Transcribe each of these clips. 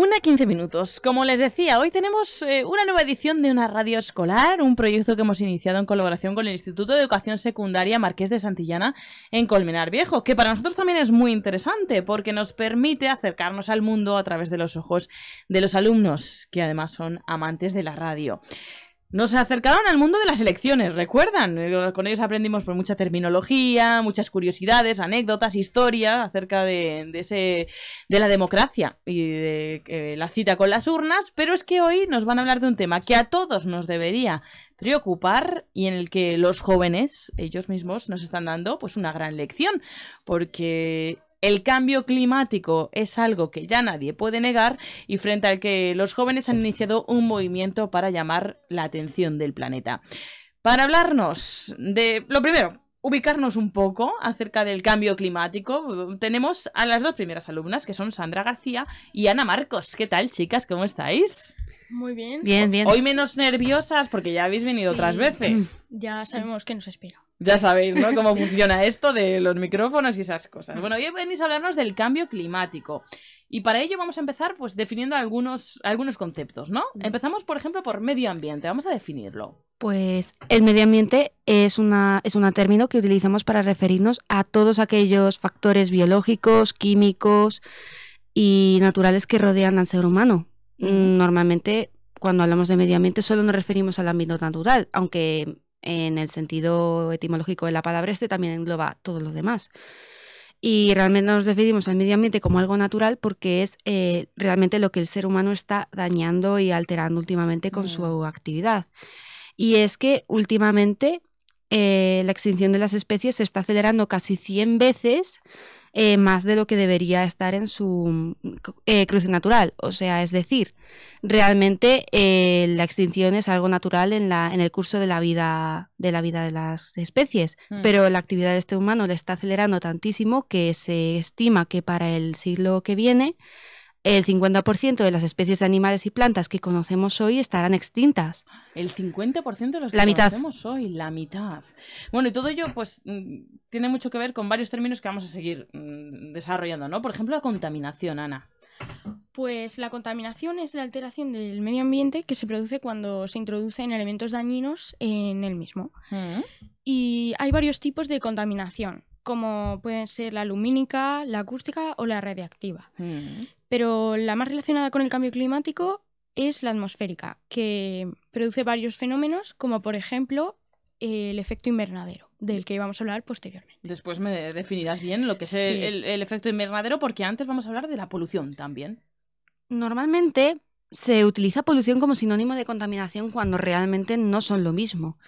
Una quince minutos. Como les decía, hoy tenemos eh, una nueva edición de una radio escolar, un proyecto que hemos iniciado en colaboración con el Instituto de Educación Secundaria Marqués de Santillana en Colmenar Viejo, que para nosotros también es muy interesante porque nos permite acercarnos al mundo a través de los ojos de los alumnos, que además son amantes de la radio. Nos acercaron al mundo de las elecciones, ¿recuerdan? Eh, con ellos aprendimos por pues, mucha terminología, muchas curiosidades, anécdotas, historia acerca de, de, ese, de la democracia y de eh, la cita con las urnas, pero es que hoy nos van a hablar de un tema que a todos nos debería preocupar y en el que los jóvenes, ellos mismos, nos están dando pues una gran lección, porque el cambio climático es algo que ya nadie puede negar y frente al que los jóvenes han iniciado un movimiento para llamar la atención del planeta. Para hablarnos de lo primero, ubicarnos un poco acerca del cambio climático, tenemos a las dos primeras alumnas, que son Sandra García y Ana Marcos. ¿Qué tal, chicas? ¿Cómo estáis? Muy bien. Bien, bien. Hoy menos nerviosas porque ya habéis venido otras veces. Ya sabemos que nos espera. Ya sabéis, ¿no? Cómo funciona esto de los micrófonos y esas cosas. Bueno, hoy venís a hablarnos del cambio climático. Y para ello vamos a empezar pues definiendo algunos, algunos conceptos, ¿no? Empezamos, por ejemplo, por medio ambiente. Vamos a definirlo. Pues el medio ambiente es, una, es un término que utilizamos para referirnos a todos aquellos factores biológicos, químicos y naturales que rodean al ser humano. Normalmente, cuando hablamos de medio ambiente, solo nos referimos al ámbito natural, aunque en el sentido etimológico de la palabra, este también engloba todo lo demás. Y realmente nos definimos al medio ambiente como algo natural porque es eh, realmente lo que el ser humano está dañando y alterando últimamente con su actividad. Y es que últimamente eh, la extinción de las especies se está acelerando casi 100 veces eh, más de lo que debería estar en su eh, cruce natural. O sea, es decir, realmente eh, la extinción es algo natural en, la, en el curso de la vida de, la vida de las especies, hmm. pero la actividad de este humano le está acelerando tantísimo que se estima que para el siglo que viene el 50% de las especies de animales y plantas que conocemos hoy estarán extintas. El 50% de las que conocemos hoy, la mitad. Bueno, y todo ello pues mm, tiene mucho que ver con varios términos que vamos a seguir mm, desarrollando, ¿no? Por ejemplo, la contaminación, Ana. Pues la contaminación es la alteración del medio ambiente que se produce cuando se introducen elementos dañinos en el mismo. Mm. Y hay varios tipos de contaminación, como pueden ser la lumínica, la acústica o la radiactiva. Pero la más relacionada con el cambio climático es la atmosférica, que produce varios fenómenos, como por ejemplo el efecto invernadero, del que íbamos a hablar posteriormente. Después me definirás bien lo que es el, efecto invernadero, porque antes vamos a hablar de la polución también. Normalmente se utiliza polución como sinónimo de contaminación cuando realmente no son lo mismo.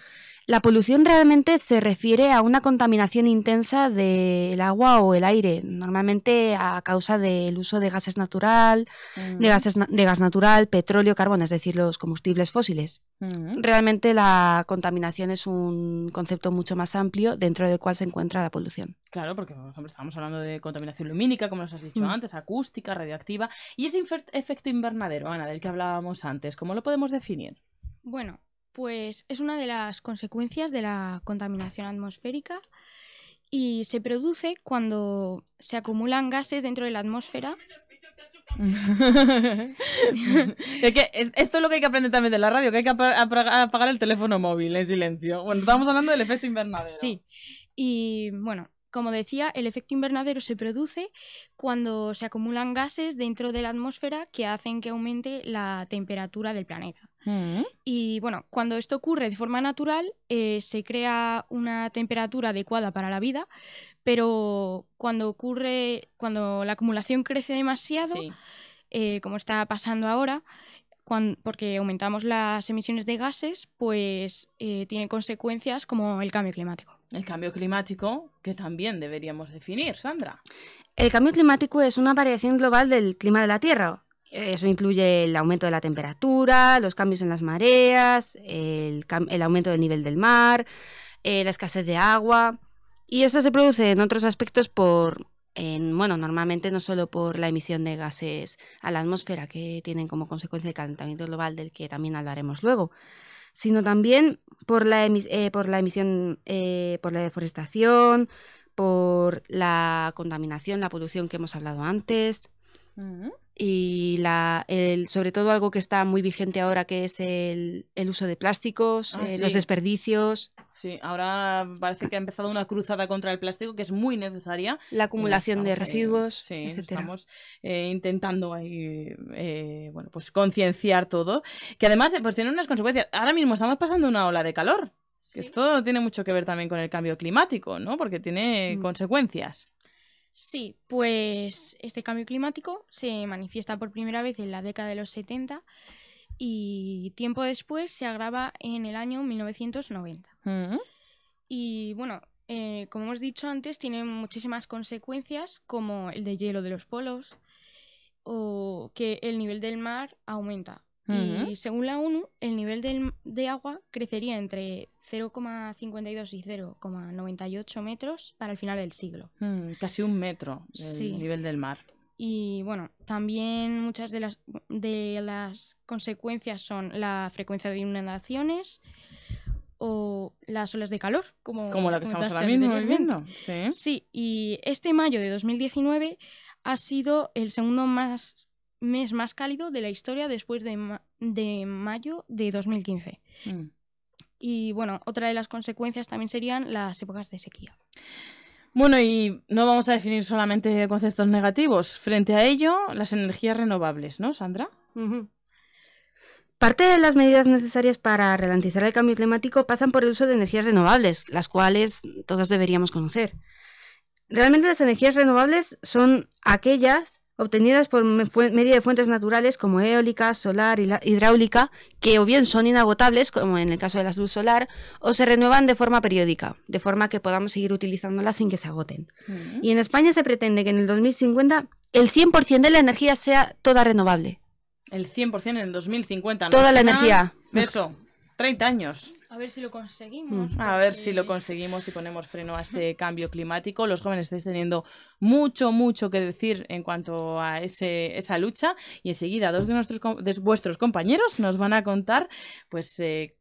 La polución realmente se refiere a una contaminación intensa del agua o el aire, normalmente a causa del uso de gases natural, de, mm. gas natural, petróleo, carbón, es decir, los combustibles fósiles. Mm. Realmente la contaminación es un concepto mucho más amplio dentro del cual se encuentra la polución. Claro, porque estamos hablando de contaminación lumínica, como nos has dicho mm. antes, acústica, radioactiva, y ese efecto invernadero, Ana, del que hablábamos antes, ¿cómo lo podemos definir? Bueno, pues es una de las consecuencias de la contaminación atmosférica y se produce cuando se acumulan gases dentro de la atmósfera. es que esto es lo que hay que aprender también de la radio, que hay que apagar el teléfono móvil en silencio. Bueno, estábamos hablando del efecto invernadero. Sí. Y bueno, como decía, el efecto invernadero se produce cuando se acumulan gases dentro de la atmósfera que hacen que aumente la temperatura del planeta. Mm. Y bueno, cuando esto ocurre de forma natural, eh, se crea una temperatura adecuada para la vida, pero cuando ocurre, cuando la acumulación crece demasiado, eh, como está pasando ahora, porque aumentamos las emisiones de gases, pues eh, tiene consecuencias como el cambio climático. El cambio climático, que también deberíamos definir, Sandra. El cambio climático es una variación global del clima de la Tierra. Eso incluye el aumento de la temperatura, los cambios en las mareas, el, aumento del nivel del mar, eh, la escasez de agua. Y esto se produce en otros aspectos por, en, bueno, normalmente no solo por la emisión de gases a la atmósfera que tienen como consecuencia el calentamiento global del que también hablaremos luego, sino también por la, eh, por la emisión, eh, por la deforestación, por la contaminación, la polución que hemos hablado antes. Mm y la, sobre todo algo que está muy vigente ahora, que es el, uso de plásticos, ah, eh, los desperdicios. Sí, ahora parece que ha empezado una cruzada contra el plástico que es muy necesaria. La acumulación de eh, residuos, Estamos eh, intentando bueno, pues concienciar todo, que además pues tiene unas consecuencias. Ahora mismo estamos pasando una ola de calor. Que esto tiene mucho que ver también con el cambio climático, ¿no? Porque tiene mm. consecuencias. Sí, pues este cambio climático se manifiesta por primera vez en la década de los 70 y tiempo después se agrava en el año 1990. Mm. Y bueno, eh, como hemos dicho antes, tiene muchísimas consecuencias como el de hielo de los polos o que el nivel del mar aumenta y según la ONU, el nivel del, de agua crecería entre 0,52 y 0,98 metros para el final del siglo. Mm, casi un metro el nivel del mar. Y bueno, también muchas de las, de las consecuencias son la frecuencia de inundaciones o las olas de calor, como, como la que estamos ahora mismo viviendo. ¿Sí? sí, y este mayo de 2019 ha sido el segundo más mes más cálido de la historia después de, de mayo de 2015. Mm. Y bueno, otra de las consecuencias también serían las épocas de sequía. Bueno, y no vamos a definir solamente conceptos negativos. Frente a ello, las energías renovables, ¿no, Sandra? Parte de las medidas necesarias para ralentizar el cambio climático pasan por el uso de energías renovables, las cuales todos deberíamos conocer. Realmente las energías renovables son aquellas obtenidas por medio de fuentes naturales como eólica, solar y hidráulica, que o bien son inagotables, como en el caso de la luz solar, o se renuevan de forma periódica, de forma que podamos seguir utilizándolas sin que se agoten. Y en España se pretende que en el 2050 el 100% de la energía sea toda renovable. El 100% en el 2050. Toda la energía. Eso, 30 años. A ver si lo conseguimos. Mm. A ver si lo conseguimos y ponemos freno a este cambio climático. Los jóvenes estáis teniendo mucho, mucho que decir en cuanto a esa lucha. Y enseguida, dos de, nuestros, vuestros compañeros nos van a contar, pues. Eh,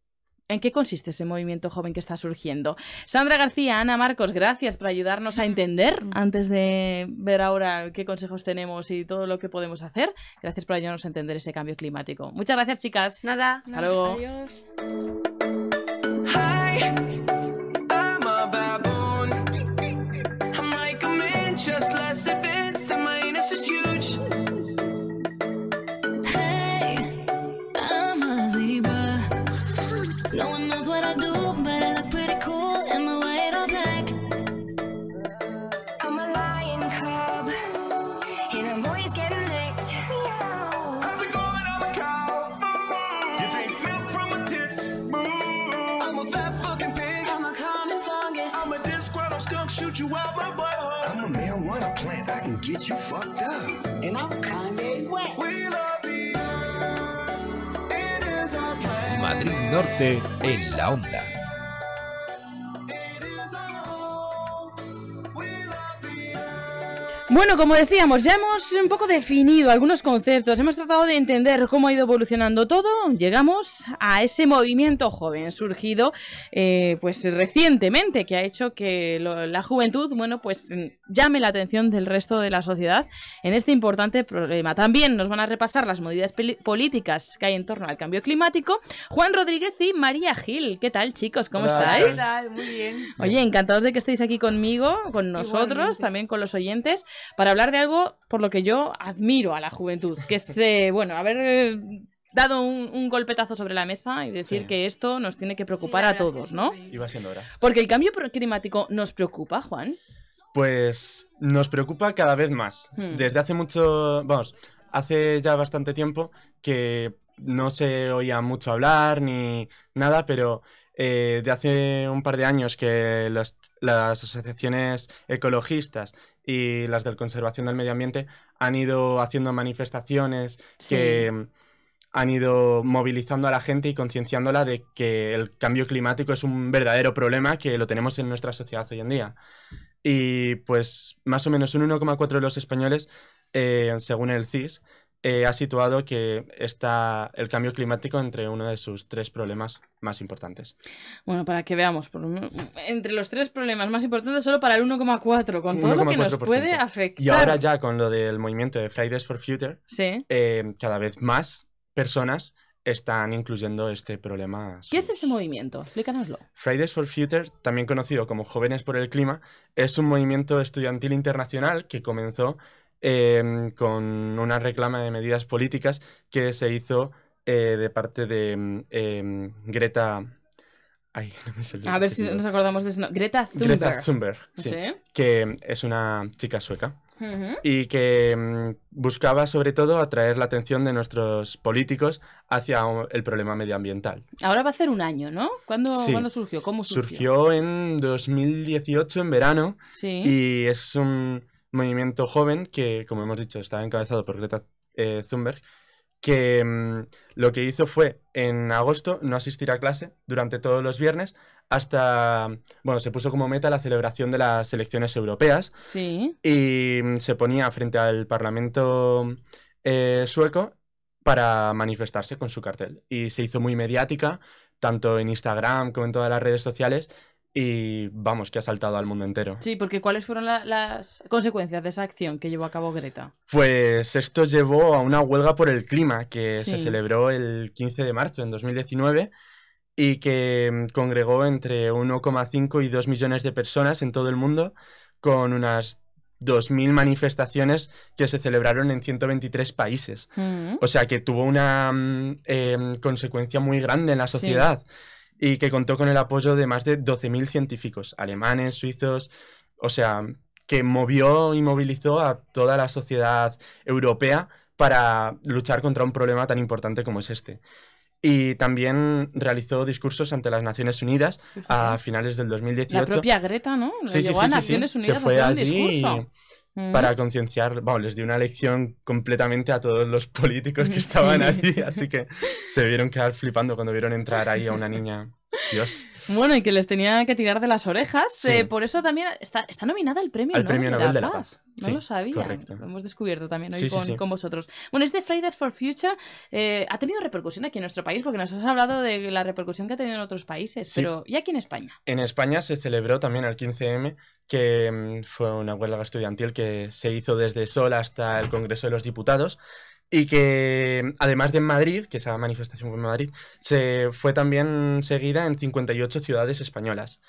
¿En qué consiste ese movimiento joven que está surgiendo? Sandra García, Ana Marcos, gracias por ayudarnos a entender mm. antes de ver ahora qué consejos tenemos y todo lo que podemos hacer. Gracias por ayudarnos a entender ese cambio climático. Muchas gracias, chicas. Nada. Hasta luego. Adiós. Hi, I'm a baboon. I'm like a man, just less advanced. And Madrid Norte en la onda. Bueno, como decíamos, ya hemos un poco definido algunos conceptos, hemos tratado de entender cómo ha ido evolucionando todo, llegamos a ese movimiento joven surgido eh, pues recientemente que ha hecho que la juventud, bueno, pues mm, llame la atención del resto de la sociedad en este importante problema. También nos van a repasar las medidas políticas que hay en torno al cambio climático. Juan Rodríguez y María Gil, ¿qué tal chicos? ¿Cómo estáis? Muy bien. Oye, encantados de que estéis aquí conmigo, con nosotros, también con los oyentes para hablar de algo por lo que yo admiro a la juventud, que es, eh, bueno, haber eh, dado un, golpetazo sobre la mesa y decir que esto nos tiene que preocupar a todos, ¿no? Iba siendo hora. Porque el cambio climático nos preocupa, Juan. Pues nos preocupa cada vez más. Hmm. Desde hace mucho, vamos, hace ya bastante tiempo que no se oía mucho hablar ni nada, pero eh, de hace un par de años que las asociaciones ecologistas y las de conservación del medio ambiente han ido haciendo manifestaciones que han ido movilizando a la gente y concienciándola de que el cambio climático es un verdadero problema que lo tenemos en nuestra sociedad hoy en día. Y pues más o menos un 1,4 de los españoles, eh, según el CIS, eh, ha situado que está el cambio climático entre uno de sus tres problemas más importantes. Bueno, para que veamos, entre los tres problemas más importantes, solo para el 1,4, con todo lo que nos puede afectar. Y ahora ya con lo del movimiento de Fridays for Future, eh, cada vez más personas están incluyendo este problema. ¿Qué es ese movimiento? Explícanoslo. Fridays for Future, también conocido como Jóvenes por el Clima, es un movimiento estudiantil internacional que comenzó Em, con una reclama de medidas políticas que se hizo eh, de parte de em, em, Greta. A ver si nos acordamos de eso. Greta Thunberg. Greta Que es una chica sueca. Y que buscaba sobre todo atraer la atención de nuestros políticos hacia el problema medioambiental. Ahora va a hacer un año, ¿no? ¿Cuándo, ¿cuándo surgió? ¿Cómo surgió? Surgió en 2018, en verano. Sí. Y es un movimiento joven que, como hemos dicho, estaba encabezado por Greta eh, Thunberg, que mm, lo que hizo fue en agosto no asistir a clase durante todos los viernes hasta, bueno, se puso como meta la celebración de las elecciones europeas. Sí. Y mm, se ponía frente al Parlamento eh, sueco para manifestarse con su cartel. Y se hizo muy mediática, tanto en Instagram como en todas las redes sociales, y vamos, que ha saltado al mundo entero. Sí, porque ¿cuáles fueron las consecuencias de esa acción que llevó a cabo Greta? Pues esto llevó a una huelga por el clima que se celebró el 15 de marzo en 2019 y que mm, congregó entre 1,5 y 2 millones de personas en todo el mundo con unas 2.000 manifestaciones que se celebraron en 123 países. Mm. O sea que tuvo una mm, em, consecuencia muy grande en la sociedad y que contó con el apoyo de más de 12.000 científicos alemanes, suizos, o sea, que movió y movilizó a toda la sociedad europea para luchar contra un problema tan importante como es este. Y también realizó discursos ante las Naciones Unidas a finales del 2018. La propia Greta, ¿no? Llegó a Naciones Unidas Se fue un discurso para concienciar, vamos, les di una lección completamente a todos los políticos que estaban allí, así que se vieron quedar flipando cuando vieron entrar ahí a una niña Dios. Bueno, y que les tenía que tirar de las orejas. Eh, por eso también está, está nominada el premio, el premio Nobel de la, Paz. No lo sabía. Lo hemos descubierto también hoy con, vosotros. Bueno, este Fridays for Future eh, ha tenido repercusión aquí en nuestro país, porque nos has hablado de la repercusión que ha tenido en otros países, pero ¿y aquí en España? En España se celebró también el 15M, que mm, fue una huelga estudiantil que se hizo desde Sol hasta el Congreso de los Diputados y que además de en Madrid, que esa manifestación fue en Madrid, se fue también seguida en 58 ciudades españolas.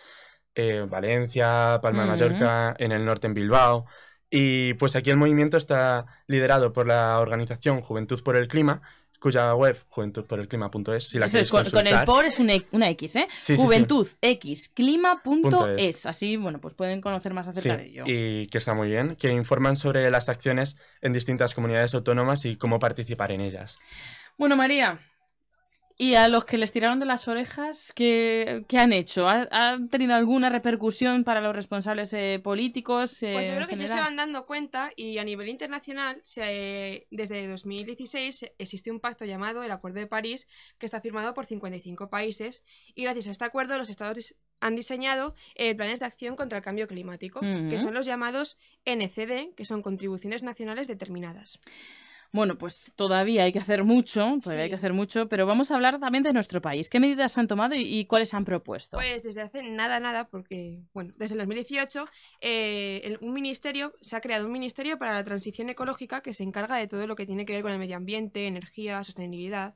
Eh, Valencia, Palma de mm. Mallorca, en el norte en Bilbao. Y pues aquí el movimiento está liderado por la organización Juventud por el Clima, cuya web juventudporelclima.es. Si la es, con, el por es e, una, X, ¿eh? Juventudxclima.es. Así, bueno, pues pueden conocer más acerca de ello. Y que está muy bien, que informan sobre las acciones en distintas comunidades autónomas y cómo participar en ellas. Bueno, María, y a los que les tiraron de las orejas, ¿qué, han hecho? ¿Ha, tenido alguna repercusión para los responsables eh, políticos? Eh, pues yo creo que ya se van dando cuenta y a nivel internacional, desde 2016 existe un pacto llamado el Acuerdo de París que está firmado por 55 países y gracias a este acuerdo los estados han diseñado eh, planes de acción contra el cambio climático, que son los llamados NCD, que son contribuciones nacionales determinadas. Bueno, pues todavía hay que hacer mucho, todavía hay que hacer mucho, pero vamos a hablar también de nuestro país. ¿Qué medidas han tomado y, cuáles han propuesto? Pues desde hace nada, nada, porque, bueno, desde el 2018 eh, un ministerio, se ha creado un ministerio para la transición ecológica que se encarga de todo lo que tiene que ver con el medio ambiente, energía, sostenibilidad.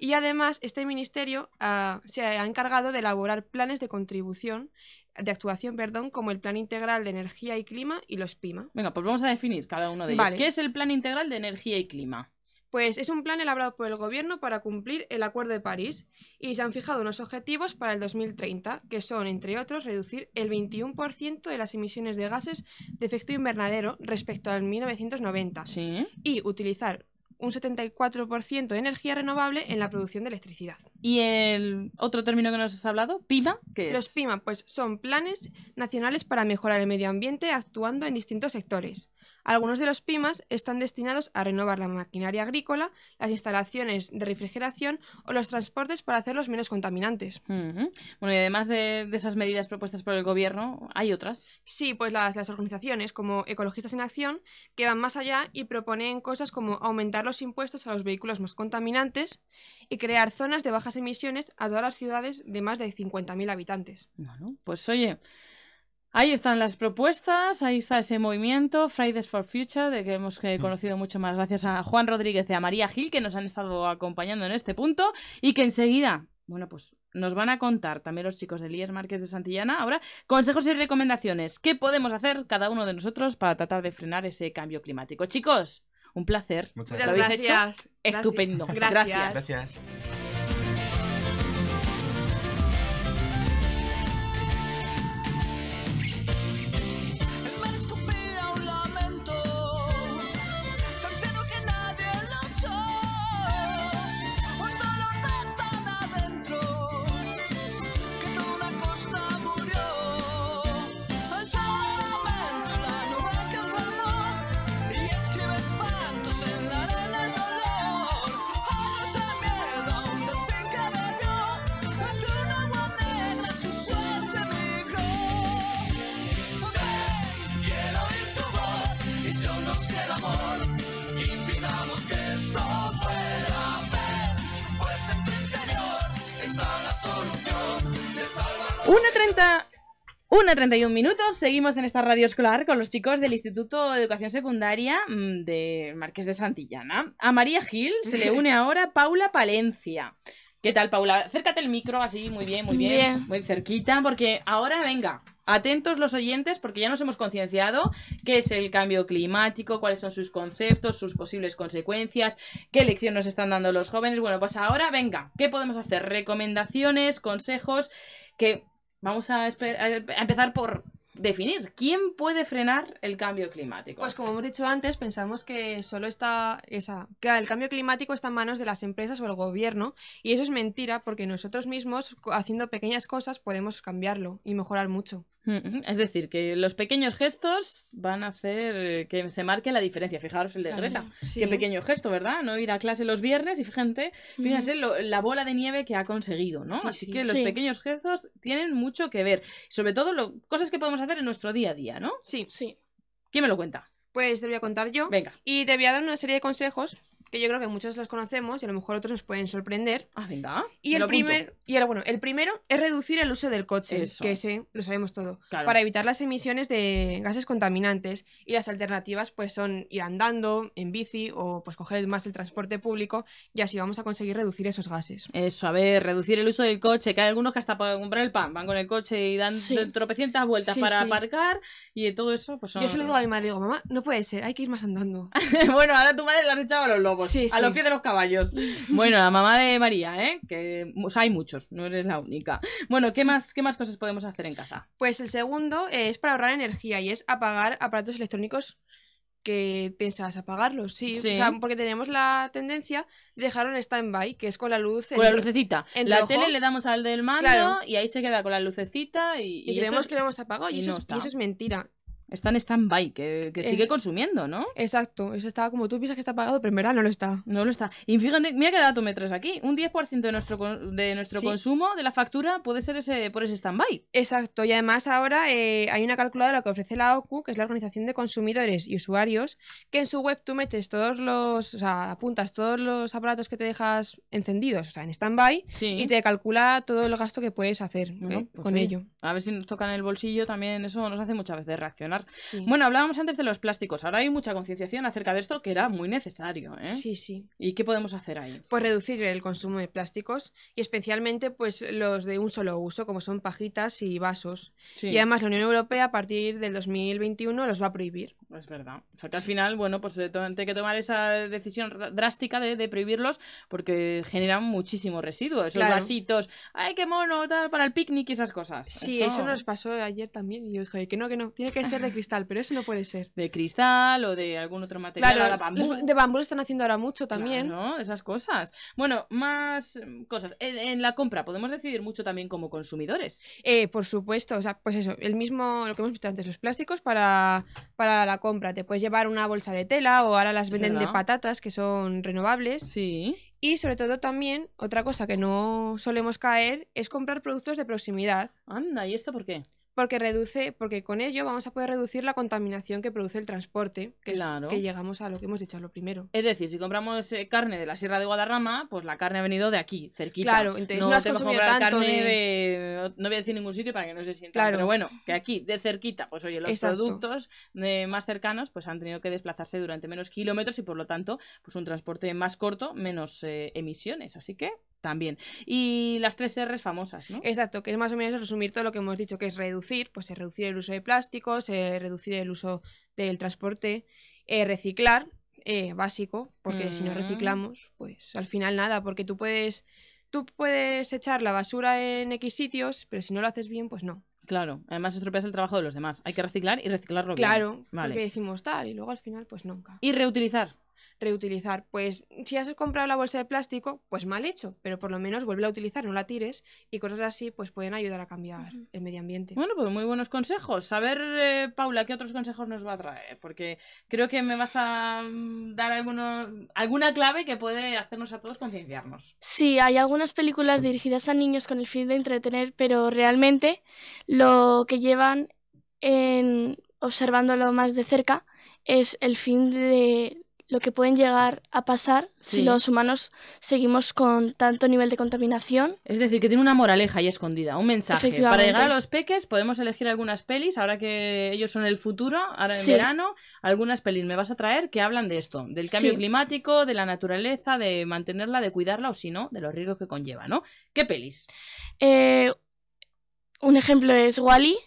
Y además este ministerio ah, se ha encargado de elaborar planes de contribución de actuación, perdón, como el Plan Integral de Energía y Clima y los PIMA. Venga, pues vamos a definir cada uno de ellos. ¿Qué es el Plan Integral de Energía y Clima? Pues es un plan elaborado por el Gobierno para cumplir el Acuerdo de París y se han fijado unos objetivos para el 2030, que son, entre otros, reducir el 21% de las emisiones de gases de efecto invernadero respecto al 1990 y utilizar un 74% de energía renovable en la producción de electricidad. ¿Y el otro término que nos has hablado, PIMA? ¿Qué Los PIMA, pues son planes nacionales para mejorar el medio ambiente actuando en distintos sectores. Algunos de los PIMAS están destinados a renovar la maquinaria agrícola, las instalaciones de refrigeración o los transportes para hacerlos menos contaminantes. Bueno, y además de, esas medidas propuestas por el Gobierno, ¿hay otras? Sí, pues las, las organizaciones como Ecologistas en Acción, que van más allá y proponen cosas como aumentar los impuestos a los vehículos más contaminantes y crear zonas de bajas emisiones a todas las ciudades de más de 50.000 habitantes. Bueno, pues oye, Ahí están las propuestas, ahí está ese movimiento, Fridays for Future, de que hemos eh, mm. conocido mucho más gracias a Juan Rodríguez y a María Gil, que nos han estado acompañando en este punto, y que enseguida, bueno, pues nos van a contar también los chicos de Elías Márquez de Santillana ahora consejos y recomendaciones. ¿Qué podemos hacer cada uno de nosotros para tratar de frenar ese cambio climático? Chicos, un placer. Muchas gracias. Lo habéis hecho estupendo. gracias. 31 minutos, seguimos en esta radio escolar con los chicos del Instituto de Educación Secundaria mm, de Marqués de Santillana. A María Gil se le une ahora Paula Palencia. ¿Qué tal, Paula? Acércate el micro así, muy bien, muy bien, bien. Muy cerquita, porque ahora venga, Atentos los oyentes porque ya nos hemos concienciado qué es el cambio climático, cuáles son sus conceptos, sus posibles consecuencias, qué lección nos están dando los jóvenes. Bueno, pues ahora venga, ¿qué podemos hacer? Recomendaciones, consejos que Vamos a, empezar por definir quién puede frenar el cambio climático. Pues como hemos dicho antes, pensamos que solo está esa, que el cambio climático está en manos de las empresas o el gobierno y eso es mentira porque nosotros mismos haciendo pequeñas cosas podemos cambiarlo y mejorar mucho. Es decir, que los pequeños gestos van a hacer que se marque la diferencia. Fijaros el de Greta. Qué pequeño gesto, ¿verdad? No ir a clase los viernes y fíjense, la bola de nieve que ha conseguido, ¿no? Así que los pequeños gestos tienen mucho que ver. Sobre todo cosas que podemos hacer en nuestro día a día, ¿no? Sí, sí. ¿Quién me lo cuenta? Pues te voy a contar yo. Venga. Y te voy a dar una serie de consejos que yo creo que muchos los conocemos y a lo mejor otros nos pueden sorprender. Ah, ¿verdad? Y el y bueno, el primero es reducir el uso del coche, que ese lo sabemos todo, para evitar las emisiones de gases contaminantes y las alternativas pues son ir andando, en bici o pues coger más el transporte público y así vamos a conseguir reducir esos gases. Eso, a ver, reducir el uso del coche, que hay algunos que hasta para comprar el pan van con el coche y dan tropecientas vueltas para aparcar y todo eso. Pues Yo se lo digo a mi madre, digo, mamá, no puede ser, hay que ir más andando. bueno, ahora tu madre la has echado a los lobos. Pues, a los pies de los caballos. Bueno, la mamá de María, ¿eh? Que hay muchos, no eres la única. Bueno, ¿qué más, ¿qué más cosas podemos hacer en casa? Pues el segundo eh, es para ahorrar energía y es apagar aparatos electrónicos que piensas apagarlos, sí. porque tenemos la tendencia de dejar un stand-by, que es con la luz. Con la lucecita. la tele le damos al del mando y ahí se queda con la lucecita y. Y, creemos que lo hemos apagado y, eso es, y, eso, es mentira. Está en stand-by, que, sigue consumiendo, ¿no? Exacto, eso está como tú piensas que está pagado, pero en verdad no lo está. No lo está. Y fíjate, mira qué dato me traes aquí. Un 10% de nuestro, de nuestro consumo de la factura puede ser ese por ese stand-by. Exacto, y además ahora eh, hay una calculadora que ofrece la OCU, que es la Organización de Consumidores y Usuarios, que en su web tú metes todos los, o sea, apuntas todos los aparatos que te dejas encendidos, o sea, en stand-by, y te calcula todo el gasto que puedes hacer ¿eh? pues con ello. A ver si nos tocan el bolsillo también, eso nos hace muchas veces reaccionar bueno, hablábamos antes de los plásticos. Ahora hay mucha concienciación acerca de esto que era muy necesario. ¿eh? Sí, sí. ¿Y qué podemos hacer ahí? Pues reducir el consumo de plásticos y especialmente pues los de un solo uso, como son pajitas y vasos. Y además la Unión Europea a partir del 2021 los va a prohibir. Es verdad. O sea que al final, bueno, pues eh, hay que tomar esa decisión drástica de, prohibirlos porque generan muchísimo residuo. Esos vasitos, ¡ay, qué mono! Tal, para el picnic y esas cosas. Sí, eso, nos pasó ayer también. Y yo dije, que no, que no, tiene que ser de cristal, pero eso no puede ser. De cristal o de algún otro material. de bambú. de bambú están haciendo ahora mucho también. Esas cosas. Bueno, más mm, cosas. En, la compra podemos decidir mucho también como consumidores. Eh, por supuesto, o sea, pues eso, el mismo, lo que hemos visto antes, los plásticos para, la compra. Te puedes llevar una bolsa de tela o ahora las venden de patatas que son renovables. Sí. Y sobre todo también, otra cosa que no solemos caer es comprar productos de proximidad. Anda, ¿y esto por qué? porque reduce, porque con ello vamos a poder reducir la contaminación que produce el transporte, que, es, que llegamos a lo que hemos dicho lo primero. Es decir, si compramos eh, carne de la Sierra de Guadarrama, pues la carne ha venido de aquí, cerquita. Claro, entonces no, has carne de... No voy a decir ningún sitio para que no se sienta, pero bueno, que aquí, de cerquita, pues oye, los productos eh, más cercanos pues han tenido que desplazarse durante menos kilómetros y por lo tanto, pues un transporte más corto, menos eh, emisiones, así que también. Y las tres R's famosas, ¿no? Exacto, que es más o menos resumir todo lo que hemos dicho, que es reducir, pues reducir el uso de plásticos, eh, reducir el uso del transporte, eh, reciclar, eh, básico, porque si no mm. reciclamos, pues al final nada, porque tú puedes, tú puedes echar la basura en X sitios, pero si no lo haces bien, pues no. Claro, además estropeas el trabajo de los demás. Hay que reciclar y reciclarlo claro, bien. Claro, vale. decimos tal y luego al final pues nunca. Y reutilizar reutilizar. Pues si has comprado la bolsa de plástico, pues mal hecho, pero por lo menos vuelve a utilizar, no la tires y cosas así pues pueden ayudar a cambiar el medio ambiente. Bueno, pues muy buenos consejos. A ver, eh, Paula, ¿qué otros consejos nos va a traer? Porque creo que me vas a mm, dar alguna clave que puede hacernos a todos concienciarnos. Sí, hay algunas películas dirigidas a niños con el fin de entretener, pero realmente lo que llevan en observándolo más de cerca es el fin de lo que pueden llegar a pasar si los humanos seguimos con tanto nivel de contaminación. Es decir, que tiene una moraleja ahí escondida, un mensaje. Para llegar a los peques podemos elegir algunas pelis, ahora que ellos son el futuro, ahora en verano, algunas pelis me vas a traer que hablan de esto, del cambio climático, de la naturaleza, de mantenerla, de cuidarla o si no, de los riesgos que conlleva, ¿no? ¿Qué pelis? Eh, un ejemplo es Wally,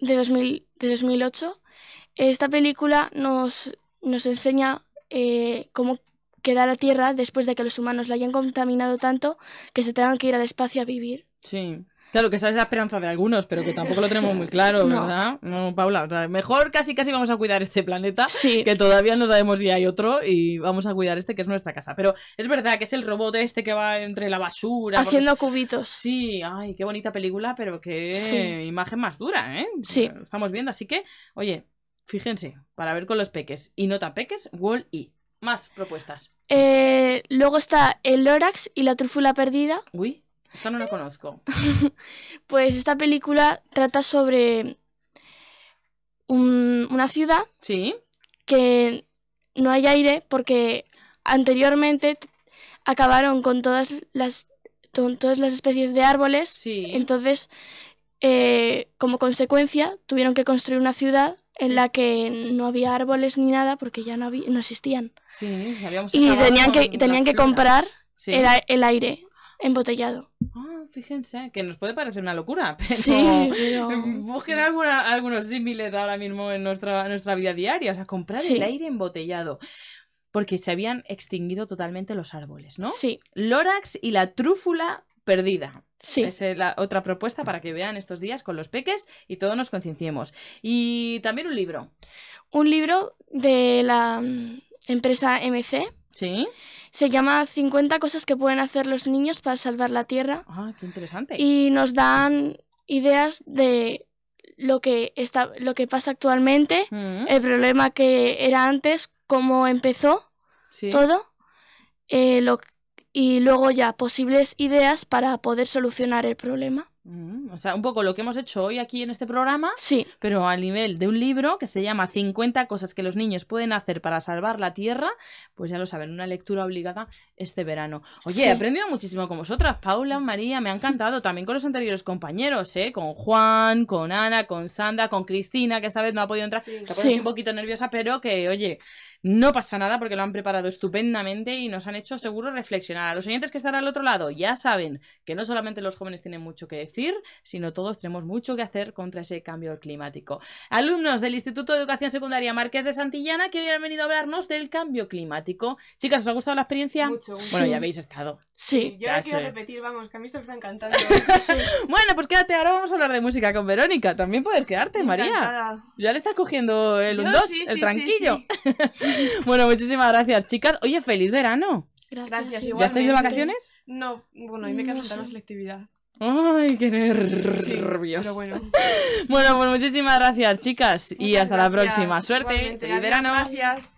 De, de 2008. Esta película nos, nos enseña eh, cómo queda la Tierra después de que los humanos la hayan contaminado tanto que se tengan que ir al espacio a vivir. Sí. Claro, que esa es la esperanza de algunos, pero que tampoco lo tenemos muy claro, ¿verdad? No, Paula, mejor casi casi vamos a cuidar este planeta, que todavía no sabemos si hay otro, y vamos a cuidar este que es nuestra casa. Pero es verdad que es el robot este que va entre la basura. Haciendo cubitos. Sí, ay, qué bonita película, pero qué imagen más dura, ¿eh? Sí. estamos viendo, así que, oye, Fíjense, para ver con los peques. Y no tan peques, Wall E. Más propuestas. Eh, luego está El Lorax y la Trúfula Perdida. Uy, esta no la conozco. pues esta película trata sobre una ciudad. Sí. Que no hay aire porque anteriormente acabaron con todas las todas las especies de árboles. Sí. Entonces, eh, como consecuencia, tuvieron que construir una ciudad en la que no había árboles ni nada porque ya no, había, no existían. Sí, habíamos Y tenían que, tenían que comprar el, aire embotellado. Ah, fíjense, que nos puede parecer una locura, pero, sí, busquen algunos símiles ahora mismo en nuestra, nuestra vida diaria, o sea, comprar el aire embotellado. Porque se habían extinguido totalmente los árboles, ¿no? Sí. Lórax y la trúfula perdida. Sí. Es la otra propuesta para que vean estos días con los peques y todos nos concienciemos. Y también un libro. Un libro de la mm, empresa MC. Sí. Se llama 50 cosas que pueden hacer los niños para salvar la Tierra. Ah, qué interesante. Y nos dan ideas de lo que está lo que pasa actualmente, mm. el problema que era antes, cómo empezó todo, eh, lo, y luego ya posibles ideas para poder solucionar el problema. Mm, o sea, un poco lo que hemos hecho hoy aquí en este programa, sí. pero a nivel de un libro que se llama 50 cosas que los niños pueden hacer para salvar la Tierra, pues ya lo saben, una lectura obligada este verano. Oye, he aprendido muchísimo con vosotras, Paula, María, me ha encantado, también con los anteriores compañeros, ¿eh? con Juan, con Ana, con Sanda, con Cristina, que esta vez no ha podido entrar, que un poquito nerviosa, pero que, oye, no pasa nada porque lo han preparado estupendamente y nos han hecho seguro reflexionar. A los oyentes que están al otro lado ya saben que no solamente los jóvenes tienen mucho que decir, sino todos tenemos mucho que hacer contra ese cambio climático. Alumnos del Instituto de Educación Secundaria Marqués de Santillana que hoy han venido a hablarnos del cambio climático. Chicas, ¿os ha gustado la experiencia? Mucho. Bueno, ya habéis estado. Sí. Yo quiero repetir, vamos, que a mí esto me está encantando. Bueno, pues quédate, ahora vamos a hablar de música con Verónica. También puedes quedarte, María. Ya le estás cogiendo el un 2 el tranquillo. bueno, muchísimas gracias, chicas. Oye, feliz verano. Gracias. ¿Ya estáis de vacaciones? No, bueno, ahí me queda no la selectividad. Ay, qué nervios. pero bueno. bueno, pues muchísimas gracias, chicas. y hasta la próxima. Suerte. Feliz verano. Gracias.